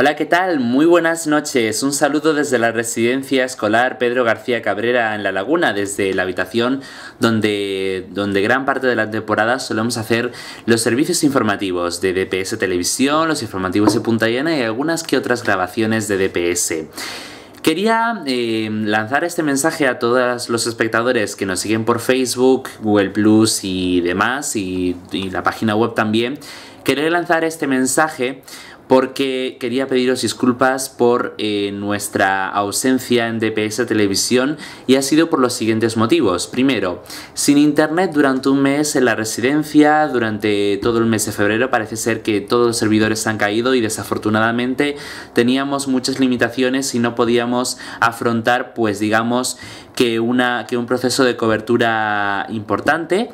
Hola, ¿qué tal? Muy buenas noches. Un saludo desde la residencia escolar Pedro García Cabrera en La Laguna, desde la habitación donde, donde gran parte de la temporada solemos hacer los servicios informativos de DPS Televisión, los informativos de Punta Llana y algunas que otras grabaciones de DPS. Quería eh, lanzar este mensaje a todos los espectadores que nos siguen por Facebook, Google Plus y demás, y, y la página web también. Quería lanzar este mensaje porque quería pediros disculpas por eh, nuestra ausencia en DPS Televisión y ha sido por los siguientes motivos. Primero, sin internet durante un mes en la residencia, durante todo el mes de febrero parece ser que todos los servidores han caído y desafortunadamente teníamos muchas limitaciones y no podíamos afrontar pues digamos que, una, que un proceso de cobertura importante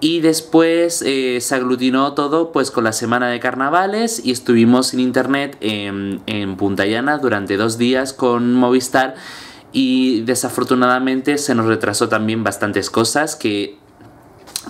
y después eh, se aglutinó todo pues con la semana de carnavales y estuvimos sin internet en, en Punta Llana durante dos días con Movistar y desafortunadamente se nos retrasó también bastantes cosas que,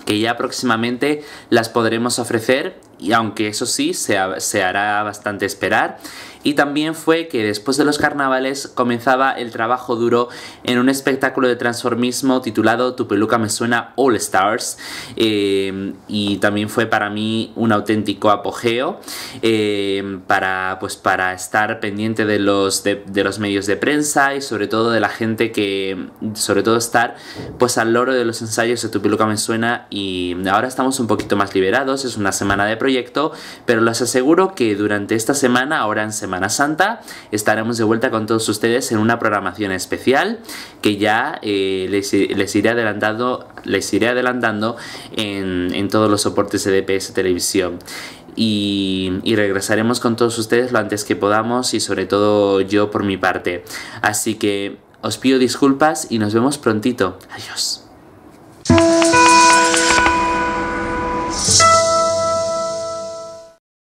que ya próximamente las podremos ofrecer y aunque eso sí se, se hará bastante esperar y también fue que después de los carnavales comenzaba el trabajo duro en un espectáculo de transformismo titulado Tu peluca me suena All Stars eh, y también fue para mí un auténtico apogeo eh, para, pues, para estar pendiente de los, de, los medios de prensa y sobre todo de la gente que, sobre todo estar pues al loro de los ensayos de Tu peluca me suena y ahora estamos un poquito más liberados, es una semana de proyecto, pero les aseguro que durante esta semana, ahora en semana Semana Santa estaremos de vuelta con todos ustedes en una programación especial que ya eh, les, iré adelantando, les iré adelantando en, todos los soportes de DPS Televisión. Y, y, regresaremos con todos ustedes lo antes que podamos y sobre todo yo por mi parte. Así que os pido disculpas y nos vemos prontito. Adiós.